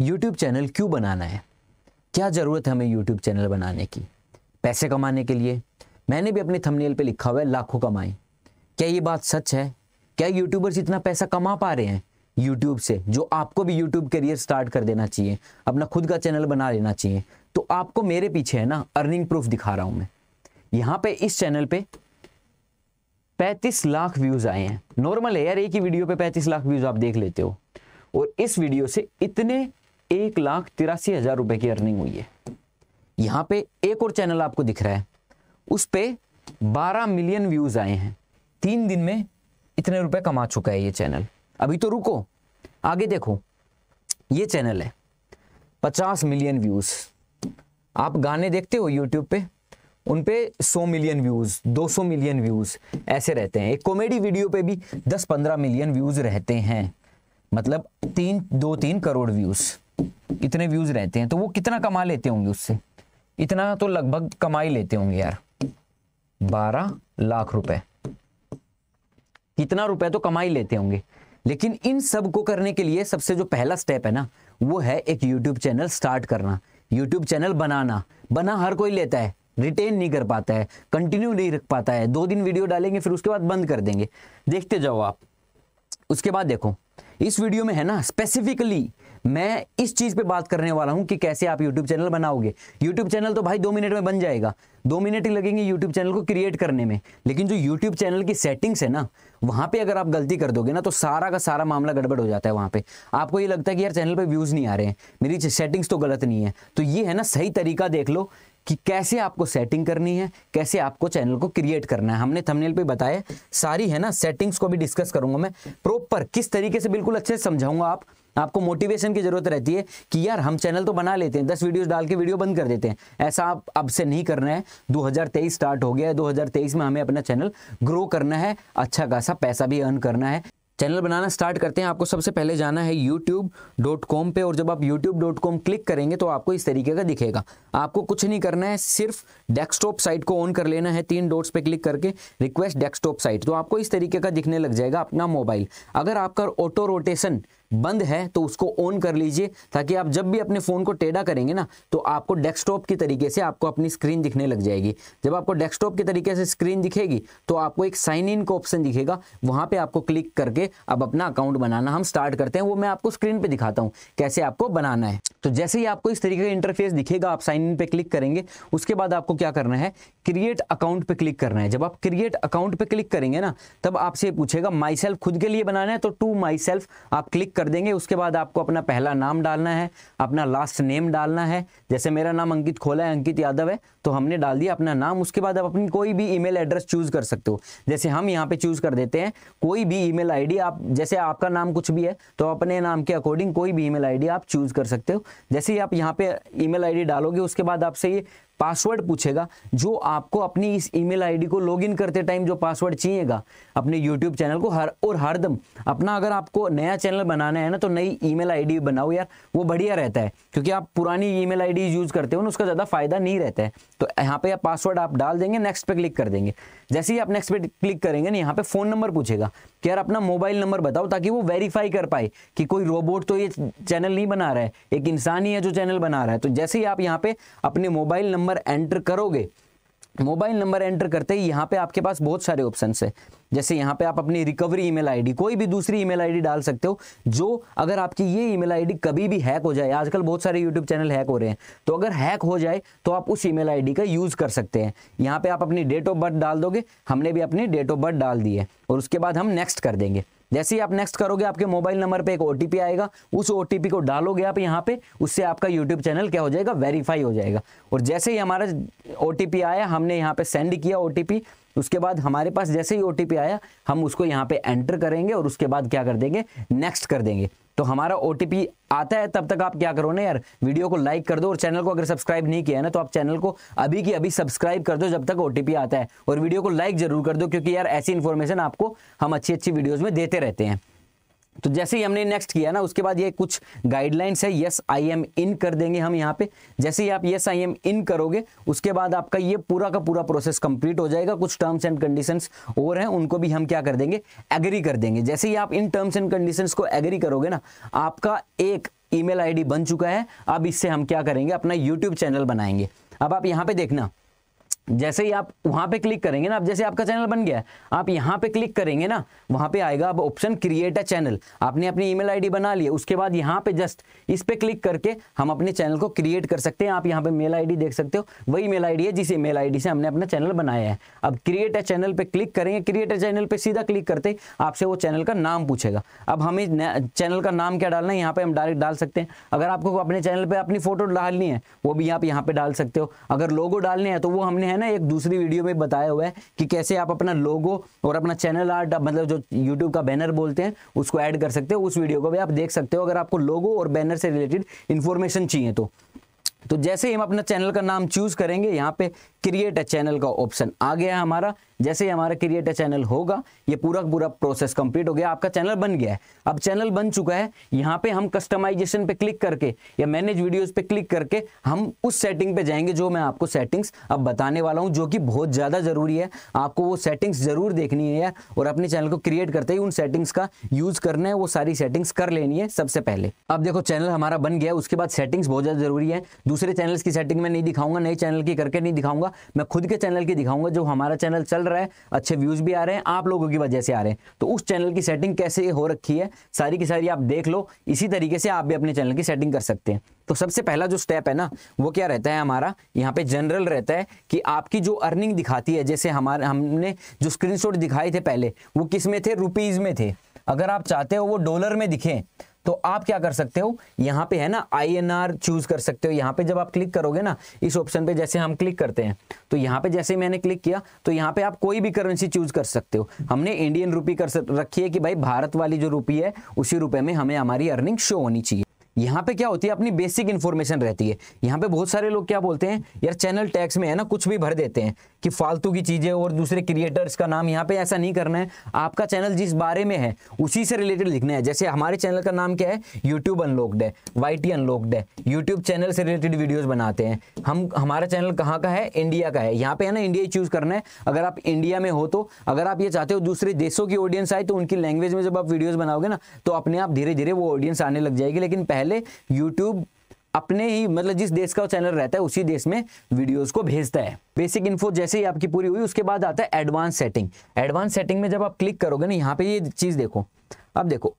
YouTube channel क्यों बनाना है क्या ज़रूरत है हमें यूट्यूब चैनल बनाने की पैसे कमाने के लिए मैंने भी अपने थंबनेल पे लिखा हुआ है लाखों कमाएं क्या ये बात सच है क्या यूट्यूबर्स इतना पैसा कमा पा रहे हैं यूट्यूब से जो आपको भी यूट्यूब करियर स्टार्ट कर देना चाहिए अपना खुद का चैनल बना लेना चाहिए तो आपको मेरे पीछे है ना अर्निंग प्रूफ दिखा रहा हूं मैं यहां पे इस चैनल पे 35 लाख व्यूज आए हैं नॉर्मल है यार एक ही वीडियो पे 35 लाख व्यूज आप देख लेते हो और इस वीडियो से इतने एक लाख तिरासी हजार रुपए की अर्निंग हुई है यहां पे एक और चैनल आपको दिख रहा है उस पर बारह मिलियन व्यूज आए हैं तीन दिन में इतने रुपए कमा चुका है ये चैनल अभी तो रुको आगे देखो ये चैनल है पचास मिलियन व्यूज आप गाने देखते हो यूट्यूब पे उन पे 100 मिलियन व्यूज 200 मिलियन व्यूज ऐसे रहते हैं एक कॉमेडी वीडियो पे भी 10-15 मिलियन व्यूज रहते हैं मतलब तीन दो तीन करोड़ व्यूज़ इतने व्यूज रहते हैं तो वो कितना कमा लेते होंगे उससे इतना तो लगभग कमाई लेते होंगे यार बारह लाख रुपए कितना रुपए तो कमाई लेते होंगे लेकिन इन सब को करने के लिए सबसे जो पहला स्टेप है ना वो है एक यूट्यूब चैनल स्टार्ट करना यूट्यूब चैनल बनाना बना हर कोई लेता है रिटेन नहीं कर पाता है कंटिन्यू नहीं रख पाता है दो दिन वीडियो डालेंगे फिर उसके बाद बंद कर देंगे देखते जाओ आप उसके बाद देखो इस वीडियो में है ना स्पेसिफिकली मैं इस चीज़ पे बात करने वाला हूँ कि कैसे आप यूट्यूब चैनल बनाओगे यूट्यूब चैनल तो भाई दो मिनट में बन जाएगा दो मिनट ही लगेंगे यूट्यूब चैनल को क्रिएट करने में लेकिन जो यूट्यूब चैनल की सेटिंग्स है ना वहां पे अगर आप गलती कर दोगे ना तो सारा का सारा मामला गड़बड़ हो जाता है वहां पे आपको ये लगता है कि यार चैनल पर व्यूज़ नहीं आ रहे हैं मेरी सेटिंग्स तो गलत नहीं है तो ये है ना सही तरीका देख लो कि कैसे आपको सेटिंग करनी है कैसे आपको चैनल को क्रिएट करना है हमने थंबनेल पे बताया सारी है ना सेटिंग्स को भी डिस्कस करूंगा मैं प्रॉपर किस तरीके से बिल्कुल अच्छे से समझाऊंगा आप आपको मोटिवेशन की जरूरत रहती है कि यार हम चैनल तो बना लेते हैं दस वीडियोस डाल के वीडियो बंद कर देते हैं ऐसा आप अब से नहीं करना है 2023 स्टार्ट हो गया है 2023 में हमें अपना चैनल ग्रो करना है अच्छा खासा पैसा भी अर्न करना है चैनल बनाना स्टार्ट करते हैं आपको सबसे पहले जाना है youtube.com पे और जब आप youtube.com क्लिक करेंगे तो आपको इस तरीके का दिखेगा आपको कुछ नहीं करना है सिर्फ डेस्कटॉप साइट को ऑन कर लेना है तीन डॉट्स पे क्लिक करके रिक्वेस्ट डेस्कटॉप साइट तो आपको इस तरीके का दिखने लग जाएगा अपना मोबाइल अगर आपका ऑटो रोटेशन बंद है तो उसको ऑन कर लीजिए ताकि आप जब भी अपने फ़ोन को टेढ़ा करेंगे ना तो आपको डेस्कटॉप की तरीके से आपको अपनी स्क्रीन दिखने लग जाएगी जब आपको डेस्कटॉप की तरीके से स्क्रीन दिखेगी तो आपको एक साइन इन का ऑप्शन दिखेगा वहां पर आपको क्लिक करके अब अपना अकाउंट बनाना हम स्टार्ट करते हैं वो मैं आपको स्क्रीन पर दिखाता हूँ कैसे आपको बनाना है तो जैसे ही आपको इस तरीके का इंटरफेस दिखेगा आप साइन इन पे क्लिक करेंगे उसके बाद आपको क्या करना है क्रिएट अकाउंट पे क्लिक करना है जब आप क्रिएट अकाउंट पे क्लिक करेंगे ना तब आपसे पूछेगा माई सेल्फ खुद के लिए बनाना है तो टू माई सेल्फ आप क्लिक कर कर देंगे उसके बाद आपको अपना पहला नाम डालना है अपना लास्ट नेम डालना है जैसे मेरा नाम अंकित खोला है अंकित यादव है तो हमने डाल दिया अपना नाम उसके बाद आप अपनी कोई भी ईमेल एड्रेस चूज कर सकते हो जैसे हम यहाँ पे चूज कर देते हैं कोई भी ईमेल आईडी आप जैसे आपका नाम कुछ भी है तो अपने नाम के अकॉर्डिंग कोई भी ईमेल आईडी आप चूज कर सकते हो जैसे ही आप यहाँ पे ईमेल आईडी डालोगे उसके बाद आपसे ये पासवर्ड पूछेगा जो आपको अपनी इस ईमेल आईडी को लॉगिन करते टाइम जो पासवर्ड चाहिएगा अपने यूट्यूब चैनल को हर और हरदम अपना अगर आपको नया चैनल बनाना है ना तो नई ईमेल आईडी बनाओ यार वो बढ़िया रहता है क्योंकि आप पुरानी ईमेल आईडी यूज़ करते हो ना उसका ज़्यादा फायदा नहीं रहता है तो यहाँ पे आप पासवर्ड आप डाल देंगे नेक्स्ट पे क्लिक कर देंगे जैसे ही आप नेक्स्ट पे क्लिक करेंगे ना यहाँ पे फ़ोन नंबर पूछेगा कि यार अपना मोबाइल नंबर बताओ ताकि वो वेरीफाई कर पाए कि कोई रोबोट तो ये चैनल नहीं बना रहा है एक इंसान ही है जो चैनल बना रहा है तो जैसे ही आप यहाँ पे अपने मोबाइल नंबर नंबर एंटर करोगे मोबाइल नंबर एंटर करते ही यहाँ पे आपके पास बहुत सारे ऑप्शन है जैसे यहाँ पे आप अपनी रिकवरी ईमेल आईडी कोई भी दूसरी ईमेल आईडी डाल सकते हो जो अगर आपकी ये ईमेल आईडी कभी भी हैक हो जाए आजकल बहुत सारे यूट्यूब चैनल हैक हो रहे हैं तो अगर हैक हो जाए तो आप उस ईमेल आईडी का यूज़ कर सकते हैं यहाँ पे आप अपनी डेट ऑफ बर्थ डाल दोगे हमने भी अपनी डेट ऑफ बर्थ डाल दी है और उसके बाद हम नेक्स्ट कर देंगे जैसे ही आप नेक्स्ट करोगे आपके मोबाइल नंबर पे एक ओटीपी आएगा उस ओटीपी को डालोगे आप यहाँ पे उससे आपका यूट्यूब चैनल क्या हो जाएगा वेरीफाई हो जाएगा और जैसे ही हमारा ओटीपी आया हमने यहाँ पे सेंड किया ओटीपी उसके बाद हमारे पास जैसे ही ओ आया हम उसको यहाँ पे एंटर करेंगे और उसके बाद क्या कर देंगे नेक्स्ट कर देंगे तो हमारा ओ आता है तब तक आप क्या करो ना यार वीडियो को लाइक कर दो और चैनल को अगर सब्सक्राइब नहीं किया है ना तो आप चैनल को अभी की अभी सब्सक्राइब कर दो जब तक ओ आता है और वीडियो को लाइक जरूर कर दो क्योंकि यार ऐसी इन्फॉर्मेशन आपको हम अच्छी अच्छी वीडियोज़ में देते रहते हैं तो जैसे ही हमने नेक्स्ट किया ना उसके बाद ये कुछ गाइडलाइंस है यस आई एम इन कर देंगे हम यहाँ पे जैसे ही आप यस आई एम इन करोगे उसके बाद आपका ये पूरा का पूरा प्रोसेस कंप्लीट हो जाएगा कुछ टर्म्स एंड कंडीशंस और हैं उनको भी हम क्या कर देंगे एग्री कर देंगे जैसे ही आप इन टर्म्स एंड कंडीशंस को एग्री करोगे ना आपका एक ईमेल आईडी बन चुका है अब इससे हम क्या करेंगे अपना यूट्यूब चैनल बनाएंगे अब आप यहाँ पे देखना जैसे ही आप वहां पे क्लिक करेंगे ना आप जैसे आपका चैनल बन गया है आप यहाँ पे क्लिक करेंगे ना वहां पे आएगा अब ऑप्शन क्रिएट अ चैनल आपने अपनी ईमेल आईडी बना ली उसके बाद यहाँ पे जस्ट इस पे क्लिक करके हम अपने चैनल को क्रिएट कर सकते हैं आप यहाँ पे मेल आईडी देख सकते हो वही मेल आई है जिस मेल आई से हमने अपना चैनल बनाया है अब क्रिएट अ चैनल पर क्लिक करेंगे क्रिएट अ चैनल पर सीधा क्लिक करते आपसे वो चैनल का नाम पूछेगा अब हमें चैनल का नाम क्या डालना है यहाँ पे हम डायरेक्ट डाल सकते हैं अगर आपको अपने चैनल पर अपनी फोटो डालनी है वो भी आप यहाँ पे डाल सकते हो अगर लोगो डालने हैं तो वो हमने है ना एक दूसरी वीडियो में बताया हुआ है कि कैसे आप अपना लोगो और अपना चैनल आर्ट मतलब जो यूट्यूब का बैनर बोलते हैं उसको ऐड कर सकते हो उस वीडियो को भी आप देख सकते हो अगर आपको लोगो और बैनर से रिलेटेड इन्फॉर्मेशन चाहिए तो तो जैसे ही हम अपना चैनल का नाम चूज करेंगे यहाँ पे क्रिएट अ चैनल का ऑप्शन आ गया हमारा जैसे ही हमारा क्रिएट चैनल होगा ये पूरा पूरा प्रोसेस कंप्लीट हो गया आपका चैनल बन गया है अब चैनल बन चुका है यहाँ पे हम कस्टमाइजेशन पे क्लिक करके या मैनेज वीडियोस पे क्लिक करके हम उस सेटिंग पे जाएंगे जो मैं आपको सेटिंग्स अब बताने वाला हूँ जो कि बहुत ज़्यादा ज़रूरी है आपको वो सेटिंग्स ज़रूर देखनी है यार और अपने चैनल को क्रिएट करते ही उन सेटिंग्स का यूज़ करना है वो सारी सेटिंग्स कर लेनी है सबसे पहले अब देखो चैनल हमारा बन गया उसके बाद सेटिंग्स बहुत ज़्यादा ज़रूरी है दूसरे चैनल्स की सेटिंग मैं नहीं दिखाऊंगा नए चैनल की करके नहीं दिखाऊंगा मैं खुद के चैनल की दिखाऊंगा जो हमारा चैनल चल चल रहा है अच्छे व्यूज भी आ रहे हैं आप लोगों की वजह से आ रहे हैं तो उस चैनल की सेटिंग कैसे हो रखी है सारी की सारी आप देख लो इसी तरीके से आप भी अपने चैनल की सेटिंग कर सकते हैं तो सबसे पहला जो स्टेप है ना वो क्या रहता है हमारा यहाँ पे जनरल रहता है कि आपकी जो अर्निंग दिखाती है जैसे हमारे हमने जो स्क्रीनशॉट दिखाए थे पहले वो किस में थे रुपीज में थे अगर आप चाहते हो वो डॉलर में दिखें तो आप क्या कर सकते हो यहां पे है ना आई एन आर चूज कर सकते हो यहाँ पे जब आप क्लिक करोगे ना इस ऑप्शन पे जैसे हम क्लिक करते हैं तो यहाँ पे जैसे मैंने क्लिक किया तो यहाँ पे आप कोई भी करेंसी चूज कर सकते हो हमने इंडियन रूपी कर रखी है कि भाई भारत वाली जो रूपी है उसी रुपए में हमें हमारी अर्निंग शो होनी चाहिए यहाँ पे क्या होती है अपनी बेसिक इन्फॉर्मेशन रहती है यहाँ पे बहुत सारे लोग क्या बोलते हैं यार चैनल टैक्स में है ना कुछ भी भर देते हैं कि फालतू की चीज़ें और दूसरे क्रिएटर्स का नाम यहाँ पे ऐसा नहीं करना है आपका चैनल जिस बारे में है उसी से रिलेटेड लिखना है जैसे हमारे चैनल का नाम क्या है यूट्यूब अनलॉकड है वाई टी अनलॉकड है यूट्यूब चैनल से रिलेटेड वीडियोज़ बनाते हैं हम हमारा चैनल कहाँ का है इंडिया का है यहाँ पर है ना इंडिया चूज़ करना है अगर आप इंडिया में हो तो अगर आप ये चाहते हो दूसरे देशों की ऑडियंस आए तो उनकी लैंग्वेज में जब आप वीडियोज़ बनाओगे ना तो अपने आप धीरे धीरे वो ऑडियंस आने लग जाएगी लेकिन पहले पहले यूट्यूब अपने ही मतलब जिस देश का चैनल रहता है उसी देश में वीडियोस को भेजता है बेसिक इन्फो जैसे ही आपकी पूरी हुई उसके बाद आता है एडवांस सेटिंग एडवांस सेटिंग में जब आप क्लिक करोगे ना यहाँ पे ये चीज़ देखो अब देखो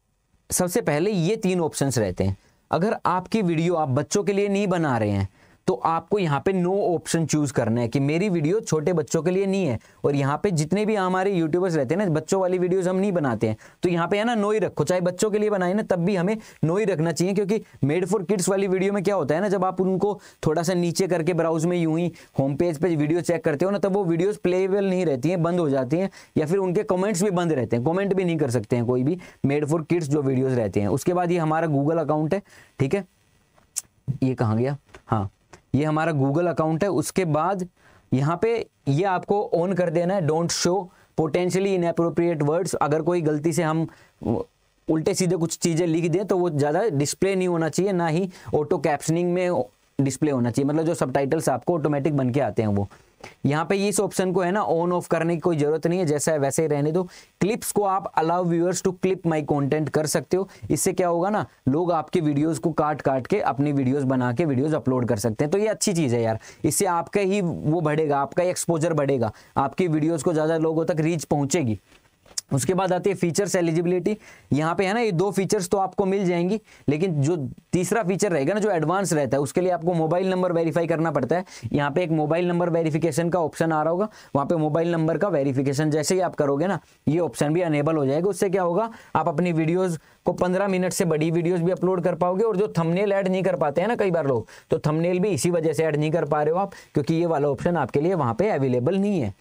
सबसे पहले ये तीन ऑप्शंस रहते हैं अगर आपकी वीडियो आप बच्चों के लिए नहीं बना रहे हैं तो आपको यहाँ पे नो ऑप्शन चूज करना है कि मेरी वीडियो छोटे बच्चों के लिए नहीं है और यहाँ पे जितने भी हमारे यूट्यूबर्स रहते हैं ना बच्चों वाली वीडियोस हम नहीं बनाते हैं तो यहाँ पे है ना नो ही रखो चाहे बच्चों के लिए बनाए ना तब भी हमें नो ही रखना चाहिए क्योंकि मेड फॉर किड्स वाली वीडियो में क्या होता है ना जब आप उनको थोड़ा सा नीचे करके ब्राउज में यूं ही होम पेज पर वीडियो चेक करते हो ना तब वो वीडियोज प्लेबल नहीं रहती हैं बंद हो जाती हैं या फिर उनके कमेंट्स भी बंद रहते हैं कॉमेंट भी नहीं कर सकते हैं कोई भी मेड फॉर किड्स जो वीडियोज रहते हैं उसके बाद ये हमारा गूगल अकाउंट है ठीक है ये कहाँ गया हाँ ये हमारा गूगल अकाउंट है उसके बाद यहाँ पे ये आपको ऑन कर देना है don't show potentially inappropriate words अगर कोई गलती से हम उल्टे सीधे कुछ चीज़ें लिख दें तो वो ज़्यादा डिस्प्ले नहीं होना चाहिए ना ही ऑटो कैप्शनिंग में डिस्प्ले होना चाहिए मतलब जो सब आपको ऑटोमेटिक बन के आते हैं वो यहाँ पे इस ऑप्शन को है ना ऑन ऑफ करने की कोई जरूरत नहीं है जैसा है वैसे ही रहने दो क्लिप्स को आप allow viewers to clip my content कर सकते हो इससे क्या होगा ना लोग आपके वीडियोस को काट काट के अपनी वीडियोस बना के वीडियोस अपलोड कर सकते हैं तो ये अच्छी चीज है यार इससे आपका ही वो बढ़ेगा आपका एक्सपोजर बढ़ेगा आपकी वीडियोज को ज्यादा लोगों तक रीच पहुंचेगी उसके बाद आती है फीचर्स एलिजिबिलिटी यहाँ पे है ना ये दो फीचर्स तो आपको मिल जाएंगी लेकिन जो तीसरा फीचर रहेगा ना जो एडवांस रहता है उसके लिए आपको मोबाइल नंबर वेरीफाई करना पड़ता है यहाँ पे एक मोबाइल नंबर वेरिफिकेशन का ऑप्शन आ रहा होगा वहाँ पे मोबाइल नंबर का वेरीफिकेशन जैसे ही आप करोगे ना ये ऑप्शन भी अनेबल हो जाएगा उससे क्या होगा आप अपनी वीडियोज को पंद्रह मिनट से बड़ी वीडियोज भी अपलोड कर पाओगे और जो थमनेल ऐड नहीं कर पाते हैं ना कई बार लोग तो थमनेल भी इसी वजह से ऐड नहीं कर पा रहे हो आप क्योंकि ये वाला ऑप्शन आपके लिए वहाँ पे अवेलेबल नहीं है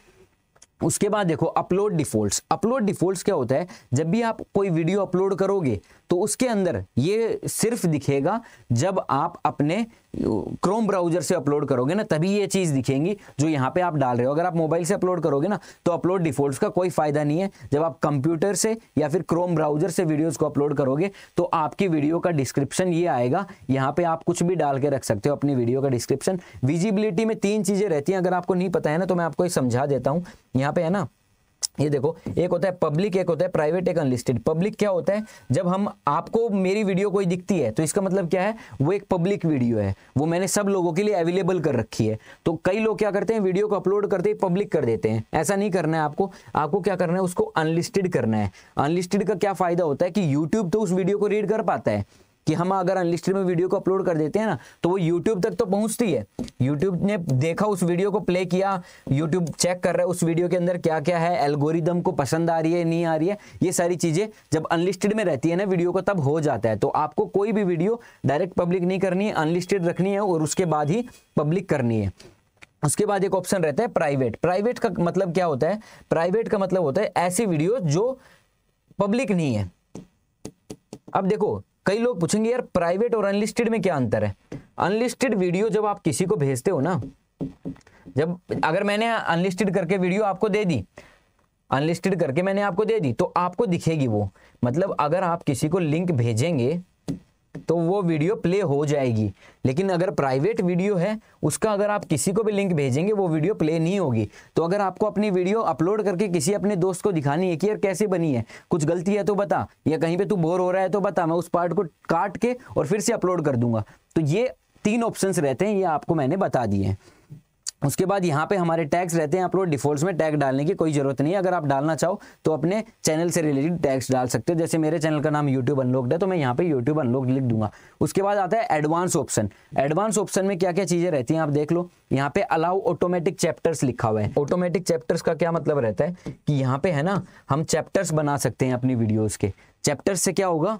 उसके बाद देखो अपलोड डिफॉल्ट्स अपलोड डिफॉल्ट्स क्या होता है जब भी आप कोई वीडियो अपलोड करोगे तो उसके अंदर ये सिर्फ दिखेगा जब आप अपने क्रोम ब्राउजर से अपलोड करोगे ना तभी ये चीज़ दिखेंगी जो यहाँ पे आप डाल रहे हो अगर आप मोबाइल से अपलोड करोगे ना तो अपलोड डिफॉल्ट्स का कोई फ़ायदा नहीं है जब आप कंप्यूटर से या फिर क्रोम ब्राउजर से वीडियोज़ को अपलोड करोगे तो आपकी वीडियो का डिस्क्रिप्शन ये आएगा यहाँ पे आप कुछ भी डाल के रख सकते हो अपनी वीडियो का डिस्क्रिप्शन विजिबिलिटी में तीन चीज़ें रहती हैं अगर आपको नहीं पता है ना तो मैं आपको समझा देता हूँ यहाँ यहाँ पे है ना ये देखो एक होता है पब्लिक एक होता है प्राइवेट एक अनलिस्टेड पब्लिक क्या होता है जब हम आपको मेरी वीडियो कोई दिखती है तो इसका मतलब क्या है वो एक पब्लिक वीडियो है वो मैंने सब लोगों के लिए अवेलेबल कर रखी है तो कई लोग क्या करते हैं वीडियो को अपलोड करते ही पब्लिक कर देते हैं ऐसा नहीं करना है आपको आपको क्या करना है उसको अनलिस्टेड करना है अनलिस्टेड का क्या फायदा होता है कि यूट्यूब तो उस वीडियो को रीड कर पाता है कि हम अगर अनलिस्टेड में वीडियो को अपलोड कर देते हैं ना तो वो यूट्यूब तक तो पहुंचती है यूट्यूब ने देखा उस वीडियो को प्ले किया यूट्यूब चेक कर रहा है उस वीडियो के अंदर क्या क्या है एल्गोरिदम को पसंद आ रही है नहीं आ रही है ये सारी चीज़ें जब अनलिस्टेड में रहती है ना वीडियो को तब हो जाता है तो आपको कोई भी वीडियो डायरेक्ट पब्लिक नहीं करनी है अनलिस्टेड रखनी है और उसके बाद ही पब्लिक करनी है उसके बाद एक ऑप्शन रहता है प्राइवेट प्राइवेट का मतलब क्या होता है प्राइवेट का मतलब होता है ऐसी वीडियो जो पब्लिक नहीं है अब देखो कई लोग पूछेंगे यार प्राइवेट और अनलिस्टेड में क्या अंतर है अनलिस्टेड वीडियो जब आप किसी को भेजते हो ना जब अगर मैंने अनलिस्टेड करके वीडियो आपको दे दी अनलिस्टेड करके मैंने आपको दे दी तो आपको दिखेगी वो मतलब अगर आप किसी को लिंक भेजेंगे तो वो वीडियो प्ले हो जाएगी लेकिन अगर प्राइवेट वीडियो है उसका अगर आप किसी को भी लिंक भेजेंगे वो वीडियो प्ले नहीं होगी तो अगर आपको अपनी वीडियो अपलोड करके किसी अपने दोस्त को दिखानी है कि यार कैसे बनी है कुछ गलती है तो बता या कहीं पे तू बोर हो रहा है तो बता मैं उस पार्ट को काट के और फिर से अपलोड कर दूंगा तो ये तीन ऑप्शन रहते हैं ये आपको मैंने बता दिए हैं उसके बाद यहाँ पे हमारे टैग्स रहते हैं आप लोग डिफॉल्ट में टैग डालने की कोई जरूरत नहीं है अगर आप डालना चाहो तो अपने चैनल से रिलेटेड टैग्स डाल सकते हो जैसे मेरे चैनल का नाम यूट्यूब अनलॉक्ड है तो मैं यहाँ पे यूट्यूब अनलॉक्ड लिख दूंगा उसके बाद आता है एडवांस ऑप्शन एडवांस ऑप्शन में क्या क्या चीजें रहती है आप देख लो यहाँ पे अलाउ ऑटोमेटिक चैप्टर्स लिखा हुआ है ऑटोमेटिक चैप्टर्स का क्या मतलब रहता है कि यहाँ पे है ना हम चैप्टर्स बना सकते हैं अपनी वीडियोज के चैप्टर्स से क्या होगा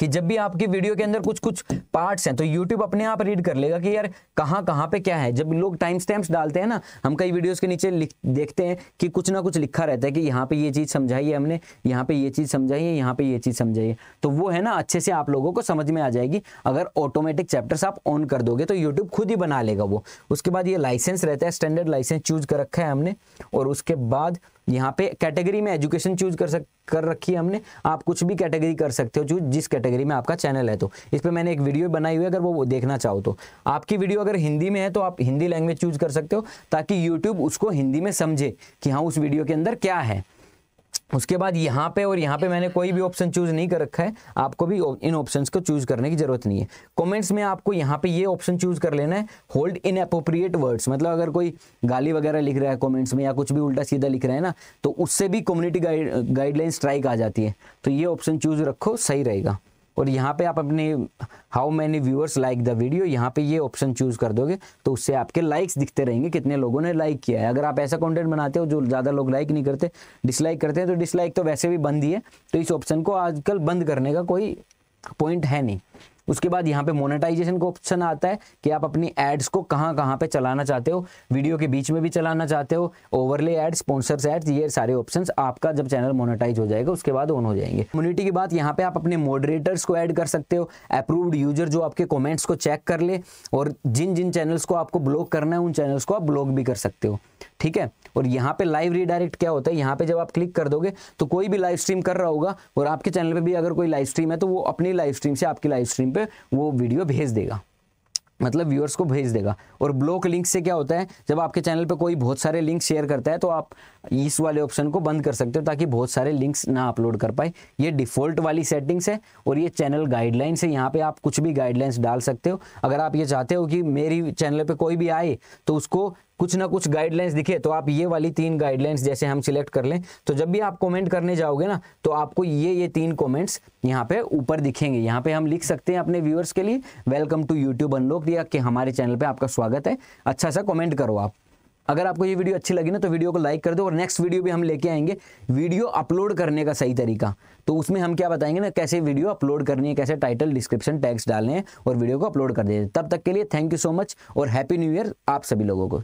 कि जब भी आपकी वीडियो के अंदर कुछ कुछ पार्ट्स हैं तो YouTube अपने आप रीड कर लेगा कि यार कहाँ कहाँ पे क्या है जब लोग टाइम स्टैम्प्स डालते हैं ना हम कई वीडियोस के नीचे देखते हैं कि कुछ ना कुछ लिखा रहता है कि यहाँ पे ये चीज़ समझाई है हमने यहाँ पे ये चीज़ समझाई है यहाँ पे ये चीज़ समझाई है तो वो है ना अच्छे से आप लोगों को समझ में आ जाएगी अगर ऑटोमेटिक चैप्टर्स आप ऑन कर दोगे तो यूट्यूब खुद ही बना लेगा वो उसके बाद ये लाइसेंस रहता है स्टैंडर्ड लाइसेंस चूज कर रखा है हमने और उसके बाद यहाँ पे कैटेगरी में एजुकेशन चूज कर सक कर रखी है हमने आप कुछ भी कैटेगरी कर सकते हो जो जिस कैटेगरी में आपका चैनल है तो इस पर मैंने एक वीडियो बनाई हुई है अगर वो देखना चाहो तो आपकी वीडियो अगर हिंदी में है तो आप हिंदी लैंग्वेज चूज कर सकते हो ताकि यूट्यूब उसको हिंदी में समझे कि हाँ उस वीडियो के अंदर क्या है उसके बाद यहाँ पे और यहाँ पे मैंने कोई भी ऑप्शन चूज नहीं कर रखा है आपको भी इन ऑप्शन को चूज करने की जरूरत नहीं है कमेंट्स में आपको यहाँ पे ये ऑप्शन चूज कर लेना है होल्ड इन अप्रोप्रिएट वर्ड्स मतलब अगर कोई गाली वगैरह लिख रहा है कमेंट्स में या कुछ भी उल्टा सीधा लिख रहा है ना तो उससे भी कम्युनिटी गाइडलाइन स्ट्राइक आ जाती है तो ये ऑप्शन चूज रखो सही रहेगा और यहाँ पे आप अपने how many viewers like the video यहाँ पे ये ऑप्शन चूज कर दोगे तो उससे आपके लाइक्स दिखते रहेंगे कितने लोगों ने लाइक किया है अगर आप ऐसा कंटेंट बनाते हो जो ज़्यादा लोग लाइक नहीं करते डिसलाइक करते हैं तो डिसलाइक तो वैसे भी बंद ही है तो इस ऑप्शन को आजकल बंद करने का कोई पॉइंट है नहीं उसके बाद यहाँ पे मोनेटाइजेशन का ऑप्शन आता है कि आप अपनी एड्स को कहाँ कहाँ पे चलाना चाहते हो वीडियो के बीच में भी चलाना चाहते हो ओवरले एड स्पॉन्सर्स एड्स ये सारे ऑप्शन आपका जब चैनल मोनेटाइज हो जाएगा उसके बाद ऑन हो जाएंगे कम्युनिटी की बात यहाँ पे आप अपने मॉडरेटर्स को ऐड कर सकते हो अप्रूव्ड यूजर जो आपके कॉमेंट्स को चेक कर ले और जिन जिन चैनल्स को आपको ब्लॉक करना है उन चैनल्स को आप ब्लॉक भी कर सकते हो ठीक है और यहाँ पे लाइव रीडायरेक्ट क्या होता है यहाँ पे जब आप क्लिक कर दोगे तो कोई भी लाइव स्ट्रीम कर रहा होगा और आपके चैनल पे भी अगर कोई लाइव स्ट्रीम है तो वो अपनी लाइव स्ट्रीम से आपकी लाइव स्ट्रीम पे वो वीडियो भेज देगा मतलब व्यूअर्स को भेज देगा और ब्लॉक लिंक से क्या होता है जब आपके चैनल पे कोई बहुत सारे लिंक शेयर करता है तो आप इस वाले ऑप्शन को बंद कर सकते हो ताकि बहुत सारे लिंक्स ना अपलोड कर पाए ये डिफ़ॉल्ट वाली सेटिंग्स है और ये चैनल गाइडलाइंस है यहाँ पे आप कुछ भी गाइडलाइंस डाल सकते हो अगर आप ये चाहते हो कि मेरी चैनल पर कोई भी आए तो उसको कुछ ना कुछ गाइडलाइंस दिखे तो आप ये वाली तीन गाइडलाइंस जैसे हम सिलेक्ट कर लें तो जब भी आप कमेंट करने जाओगे ना तो आपको ये ये तीन कमेंट्स यहाँ पे ऊपर दिखेंगे यहाँ पे हम लिख सकते हैं अपने व्यूअर्स के लिए वेलकम टू यूट्यूब अनलॉक दिया कि हमारे चैनल पे आपका स्वागत है अच्छा सा कॉमेंट करो आप अगर आपको ये वीडियो अच्छी लगी ना तो वीडियो को लाइक कर दो और नेक्स्ट वीडियो भी हम लेके आएंगे वीडियो अपलोड करने का सही तरीका तो उसमें हम क्या बताएंगे ना कैसे वीडियो अपलोड करनी है कैसे टाइटल डिस्क्रिप्शन टैक्स डालने हैं और वीडियो को अपलोड कर देंगे तब तक के लिए थैंक यू सो मच और हैप्पी न्यू ईयर आप सभी लोगों को